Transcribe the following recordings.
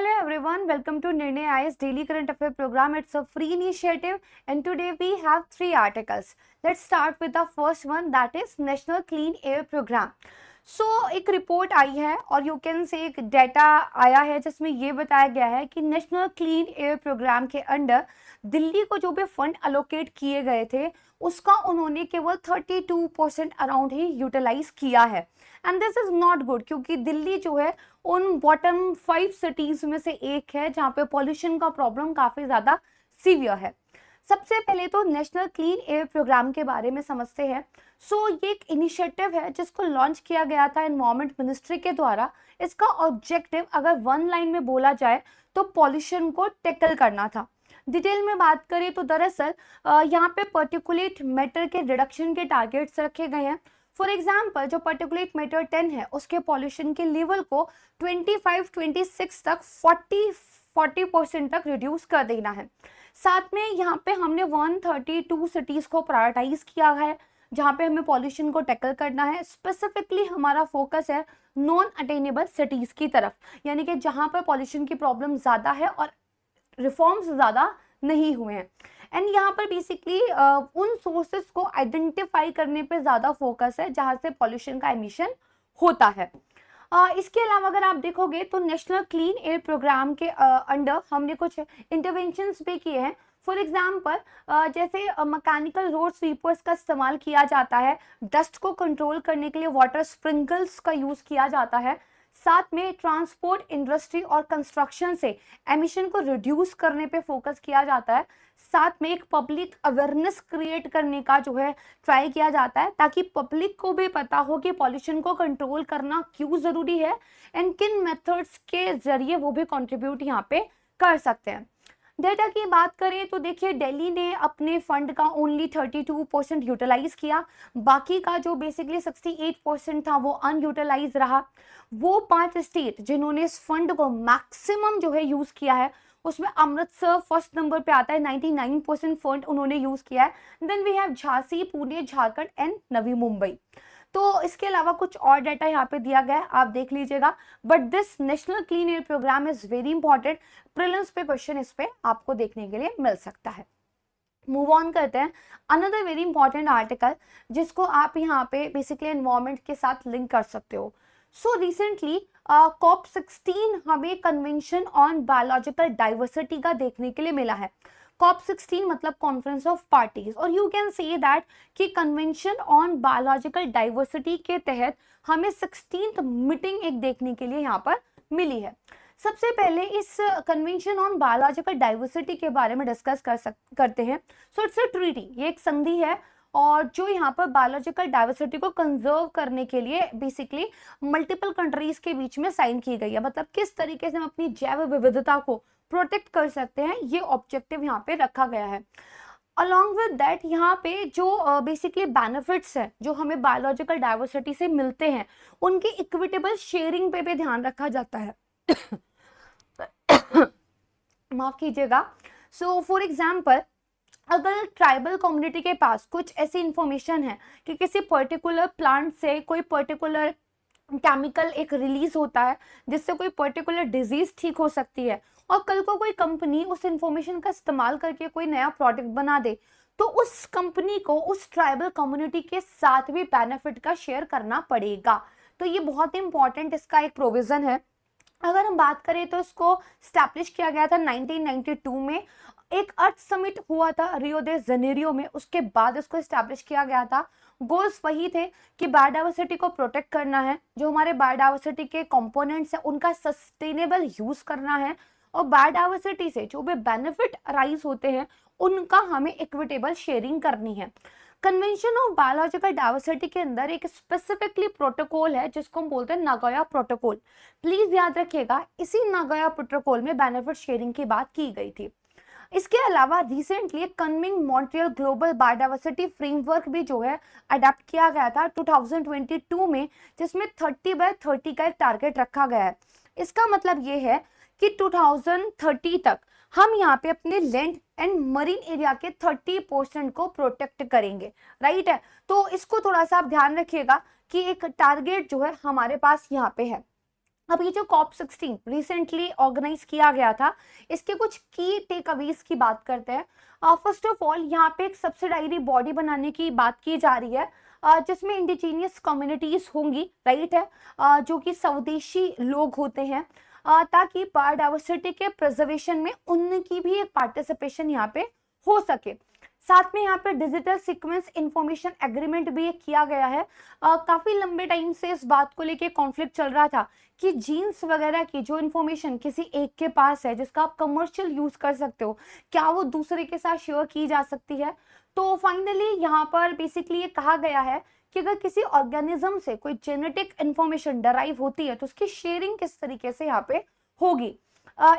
Hello everyone, welcome to Nirnay IS Daily Current Affair program. It's a free initiative and today we have three articles. Let's start with the first one that is National Clean Air Program. So so, एक report आई है और you can से एक data आया है जिसमें ये बताया गया है कि नेशनल क्लीन एयर प्रोग्राम के अंडर दिल्ली को जो भी फंड अलोकेट किए गए थे उसका उन्होंने केवल 32 परसेंट अराउंड ही यूटिलाइज किया है and this is not good क्योंकि दिल्ली जो है उन बॉटम फाइव सिटीज़ में से एक है जहाँ पे पॉल्यूशन का प्रॉब्लम काफ़ी ज़्यादा सीवियर है सबसे पहले तो नेशनल क्लीन एयर प्रोग्राम के बारे में समझते हैं सो so, ये एक इनिशिएटिव है जिसको लॉन्च किया गया था इन्वायरमेंट मिनिस्ट्री के द्वारा इसका ऑब्जेक्टिव अगर वन लाइन में बोला जाए तो पॉल्यूशन को टैकल करना था डिटेल में बात करें तो दरअसल यहाँ पे पर्टिकुलेट मैटर के रिडक्शन के टारगेट्स रखे गए हैं फॉर एग्जाम्पल जो पर्टिकुलेट मैटर टेन है उसके पॉल्यूशन के लेवल को 25, 26 तक 40 40 परसेंट तक रिड्यूस कर देना है साथ में यहाँ पे हमने 132 सिटीज़ को प्रायोरिटाइज किया है जहाँ पे हमें पॉल्यूशन को टैकल करना है स्पेसिफिकली हमारा फोकस है नॉन अटेनेबल सिटीज़ की तरफ यानी कि जहाँ पर पॉल्यूशन की प्रॉब्लम ज़्यादा है और रिफॉर्म्स ज़्यादा नहीं हुए हैं एंड यहाँ पर बेसिकली उन सोर्सेज को आइडेंटिफाई करने पे ज़्यादा फोकस है जहाँ से पॉल्यूशन का एमिशन होता है इसके अलावा अगर आप देखोगे तो नेशनल क्लीन एयर प्रोग्राम के अंडर हमने कुछ इंटरवेंशंस भी किए हैं फॉर एग्जाम्पल जैसे मकैनिकल रोड स्वीपर्स का इस्तेमाल किया जाता है डस्ट को कंट्रोल करने के लिए वाटर स्प्रिंकल्स का यूज़ किया जाता है साथ में ट्रांसपोर्ट इंडस्ट्री और कंस्ट्रक्शन से एमिशन को रिड्यूस करने पे फोकस किया जाता है साथ में एक पब्लिक अवेयरनेस क्रिएट करने का जो है ट्राई किया जाता है ताकि पब्लिक को भी पता हो कि पॉल्यूशन को कंट्रोल करना क्यों ज़रूरी है एंड किन मेथड्स के ज़रिए वो भी कंट्रीब्यूट यहाँ पे कर सकते हैं डेटा की बात करें तो देखिए दिल्ली ने अपने फंड का ओनली 32 परसेंट यूटिलाइज किया बाकी का जो बेसिकली 68 परसेंट था वो अनयूटिलाइज रहा वो पांच स्टेट जिन्होंने इस फंड को मैक्सिमम जो है यूज़ किया है उसमें अमृतसर फर्स्ट नंबर पे आता है 99 परसेंट फंड उन्होंने यूज़ किया है then we have Jhansi Pune Jharkhand and Navi Mumbai तो इसके अलावा कुछ और डाटा यहाँ पे दिया गया है आप देख लीजिएगा but this national clean air programme is very important prelims पे क्वेश्चन इस पे आपको देखने के लिए मिल सकता है मूव ऑन करते हैं अनदर वेरी इंपॉर्टेंट आर्टिकल जिसको आप यहाँ पे बेसिकली एनवायरमेंट के साथ लिंक कर सकते हो सो रिसेंटली कॉप सिक्सटीन हमें कन्वेंशन ऑन बायोलॉजिकल डाइवर्सिटी का देखने के लिए मिला है कॉप सिक्सटीन मतलब कॉन्फ्रेंस ऑफ पार्टीज और यू कैन से दैट कि कन्वेंशन ऑन बायोलॉजिकल डाइवर्सिटी के तहत हमें सिक्सटीन मीटिंग एक देखने के लिए यहाँ पर मिली है सबसे पहले इस कन्वेंशन ऑन बायोलॉजिकल डाइवर्सिटी के बारे में डिस्कस कर सक करते हैं सो इट्स अ ट्रीटी ये एक संधि है और जो यहाँ पर बायोलॉजिकल डाइवर्सिटी को कंजर्व करने के लिए बेसिकली मल्टीपल कंट्रीज के बीच में साइन की गई है मतलब किस तरीके से हम अपनी जैव विविधता को प्रोटेक्ट कर सकते हैं ये ऑब्जेक्टिव यहाँ पे रखा गया है अलॉन्ग विद डेट यहाँ पे जो बेसिकली uh, बेनिफिट्स हैं जो हमें बायोलॉजिकल डाइवर्सिटी से मिलते हैं उनकी इक्विटेबल शेयरिंग पे भी ध्यान रखा जाता है माफ़ कीजिएगा सो फॉर एग्जाम्पल अगर ट्राइबल कम्युनिटी के पास कुछ ऐसी इंफॉर्मेशन है कि किसी पर्टिकुलर प्लांट से कोई पर्टिकुलर केमिकल एक रिलीज होता है जिससे कोई पर्टिकुलर डिजीज ठीक हो सकती है और कल को कोई कंपनी उस इंफॉर्मेशन का इस्तेमाल करके कोई नया प्रोडक्ट बना दे तो उस कंपनी को उस ट्राइबल कम्युनिटी के साथ भी बेनिफिट का शेयर करना पड़ेगा तो ये बहुत ही इंपॉर्टेंट इसका एक प्रोविज़न है अगर हम बात करें तो इसको स्टैब्लिश किया गया था 1992 में एक अर्थ समिट हुआ था रियो दे जनेरियो में उसके बाद इसको स्टैब्लिश किया गया था गोल्स वही थे कि बायोडाइवर्सिटी को प्रोटेक्ट करना है जो हमारे बायोडाइवर्सिटी के कंपोनेंट्स हैं उनका सस्टेनेबल यूज़ करना है और बायोडाइवर्सिटी से जो भी बेनिफिट अराइज होते हैं उनका हमें इक्विटेबल शेयरिंग करनी है कन्वेंशन ऑफ बायोलॉजिकल डाइवर्सिटी के अंदर एक स्पेसिफिकली प्रोटोकॉल है जिसको हम बोलते हैं नागोया प्रोटोकॉल प्लीज याद रखिएगा इसी नागोया प्रोटोकॉल में बेनिफिट शेयरिंग की बात की गई थी इसके अलावा recently convening Montreal global biodiversity framework भी जो है अडेप्ट किया गया था 2022 में जिसमें 30 बाय 30 का एक टारगेट रखा गया है इसका मतलब ये है कि 2030 तक हम यहाँ पे अपने लैंड एंड मरीन एरिया के 30 परसेंट को प्रोटेक्ट करेंगे राइट है तो इसको थोड़ा सा आप ध्यान रखिएगा कि एक टारगेट जो है हमारे पास यहाँ पे है अब ये जो कॉप सिक्सटीन रिसेंटली ऑर्गेनाइज किया गया था इसके कुछ की टेक अवेज की बात करते हैं फर्स्ट ऑफ ऑल यहाँ पे एक सब्सिडाइरी बॉडी बनाने की बात की जा रही है uh, जिसमें इंडिजीनियस कम्युनिटीज होंगी राइट है uh, जो कि स्वदेशी लोग होते हैं ताकि बायोडाइवर्सिटी के प्रिजर्वेशन में उनकी भी एक पार्टिसिपेशन यहाँ पे हो सके साथ में यहाँ पे डिजिटल सीक्वेंस इंफॉर्मेशन एग्रीमेंट भी किया गया है आ, काफी लंबे टाइम से इस बात को लेके कॉन्फ्लिक्ट चल रहा था कि जीन्स वगैरह की जो इन्फॉर्मेशन किसी एक के पास है जिसका आप कमर्शियल यूज कर सकते हो क्या वो दूसरे के साथ शेयर की जा सकती है तो फाइनली यहाँ पर बेसिकली ये कहा गया है कि अगर किसी ऑर्गेनिज्म से कोई जेनेटिक इन्फॉर्मेशन डराइव होती है तो उसकी शेयरिंग किस तरीके से यहाँ पे होगी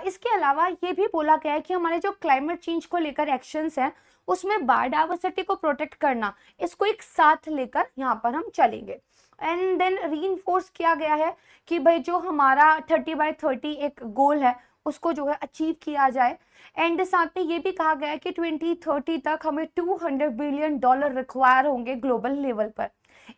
इसके अलावा ये भी बोला गया है कि हमारे जो क्लाइमेट चेंज को लेकर एक्शंस हैं उसमें बायोडाइवर्सिटी को प्रोटेक्ट करना इसको एक साथ लेकर यहाँ पर हम चलेंगे एंड देन री किया गया है कि भाई जो हमारा थर्टी बाई थर्टी एक गोल है उसको जो है अचीव किया जाए एंड साथ में ये भी कहा गया है कि 2030 तक हमें 200 बिलियन डॉलर रिक्वायर होंगे ग्लोबल लेवल पर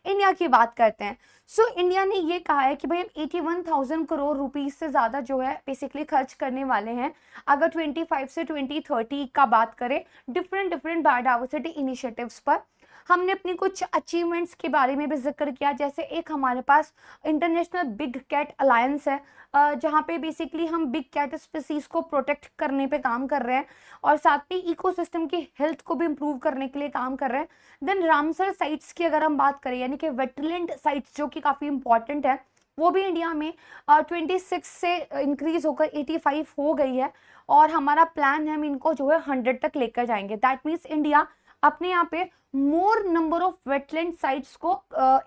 इंडिया की बात करते हैं सो so, इंडिया ने ये कहा है कि भाई हम eighty one thousand crore rupees से ज़्यादा जो है बेसिकली खर्च करने वाले हैं अगर ट्वेंटी फाइव से ट्वेंटी थर्टी का बात करें डिफरेंट डिफरेंट बायोडावर्सिटी इनिशिएटिव्स पर हमने अपनी कुछ अचीवमेंट्स के बारे में भी जिक्र किया जैसे एक हमारे पास इंटरनेशनल बिग कैट अलायंस है जहाँ पे बेसिकली हम बिग कैट स्पीसीज़ को प्रोटेक्ट करने पे काम कर रहे हैं और साथ में इकोसिस्टम की हेल्थ को भी इम्प्रूव करने के लिए काम कर रहे हैं देन रामसर साइट्स की अगर हम बात करें यानी कि वेटलैंड साइट्स जो कि काफ़ी इंपॉर्टेंट है वो भी इंडिया में ट्वेंटी सिक्स से इंक्रीज़ होकर एटी फाइव हो गई है और हमारा प्लान है हम इनको जो है हंड्रेड तक लेकर जाएंगे दैट मीन्स इंडिया अपने यहाँ पे more number of wetland sites को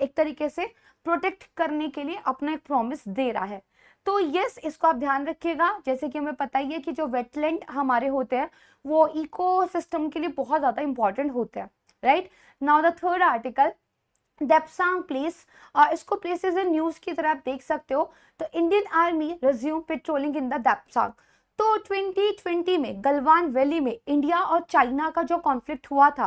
एक तरीके से प्रोटेक्ट करने के लिए अपना एक प्रॉमिस दे रहा है तो यस इसको आप ध्यान रखिएगा जैसे कि हमें पता ही है कि जो वेटलैंड हमारे होते हैं वो इकोसिस्टम के लिए बहुत ज़्यादा इंपॉर्टेंट होते हैं right now the third article Depsang places इसको प्लेसेस न्यूज़ की तरह आप देख सकते हो तो Indian army resume patrolling in the Depsang तो 2020 में गलवान वैली में इंडिया और चाइना का जो कॉन्फ्लिक्ट हुआ था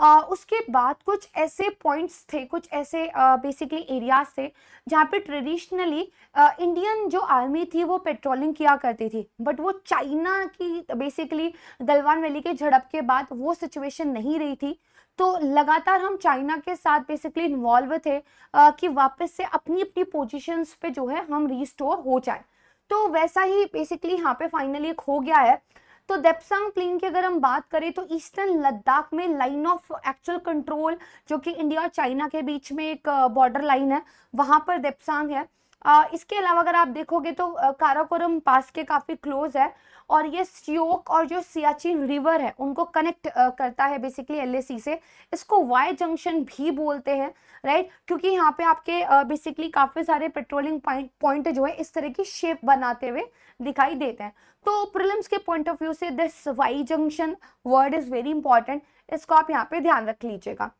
आ, उसके बाद कुछ ऐसे पॉइंट्स थे कुछ ऐसे बेसिकली एरियाज थे जहाँ पे ट्रेडिशनली इंडियन जो आर्मी थी वो पेट्रोलिंग किया करती थी बट वो चाइना की बेसिकली गलवान वैली के झड़प के बाद वो सिचुएशन नहीं रही थी तो लगातार हम चाइना के साथ बेसिकली इन्वॉल्व थे आ, कि वापस से अपनी अपनी पोजीशंस पे जो है हम रिस्टोर हो जाए तो वैसा ही बेसिकली यहाँ पे फाइनली एक हो गया है तो देपसांग प्लेन की अगर हम बात करें तो ईस्टर्न लद्दाख में लाइन ऑफ एक्चुअल कंट्रोल जो कि इंडिया और चाइना के बीच में एक बॉर्डर लाइन है वहां पर देपसांग है आ, इसके अलावा अगर आप देखोगे तो काराकोरम पास के काफ़ी क्लोज है और ये सियोक और जो सियाचिन रिवर है उनको कनेक्ट करता है बेसिकली एल से इसको वाई जंक्शन भी बोलते हैं राइट क्योंकि यहाँ पे आपके बेसिकली काफ़ी सारे पेट्रोलिंग पॉइंट पॉइंट जो है इस तरह की शेप बनाते हुए दिखाई देते हैं तो प्रिलिम्स के पॉइंट ऑफ व्यू से this Y junction word is very important इसको आप यहाँ पे ध्यान रख लीजिएगा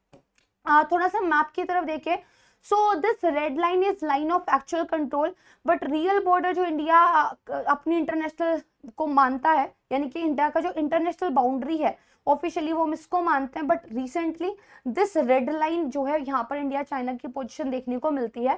थोड़ा सा मैप की तरफ देखिए so this red line is line of actual control but real border जो इंडिया अपनी इंटरनेशनल को मानता है यानी कि इंडिया का जो इंटरनेशनल बाउंड्री है ऑफिशियली वो हम इसको मानते हैं but recently this red line जो है यहाँ पर इंडिया चाइना की पोजिशन देखने को मिलती है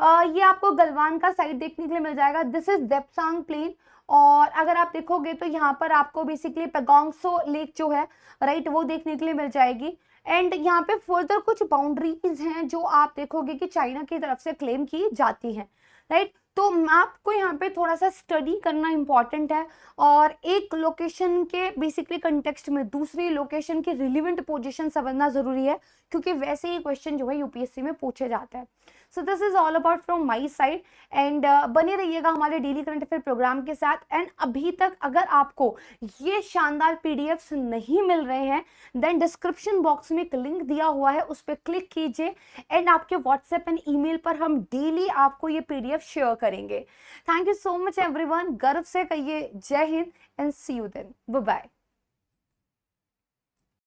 uh, ये आपको गलवान का साइड देखने के लिए मिल जाएगा दिस इज देपसांग प्लेन और अगर आप देखोगे तो यहाँ पर आपको बेसिकली पेगोंगसो लेक जो है राइट वो देखने के लिए मिल जाएगी एंड यहाँ पे फर्दर कुछ बाउंड्रीज हैं जो आप देखोगे कि चाइना की तरफ से क्लेम की जाती हैं राइट तो मैप को यहाँ पे थोड़ा सा स्टडी करना इम्पॉर्टेंट है और एक लोकेशन के बेसिकली कंटेक्स्ट में दूसरी लोकेशन की रिलीवेंट पोजीशन समझना ज़रूरी है क्योंकि वैसे ही क्वेश्चन जो है यूपीएससी में पूछे जाते हैं so this is all about from my side and बने रहिएगा हमारे डेली करंट अफेयर प्रोग्राम के साथ एंड अभी तक अगर आपको ये शानदार पी नहीं मिल रहे हैं देन डिस्क्रिप्शन बॉक्स में एक लिंक दिया हुआ है उस पर क्लिक कीजिए एंड आपके व्हाट्सएप एंड ई पर हम डेली आपको ये पी शेयर करेंगे thank you so much every गर्व से कहिए जय Hind and see you then bye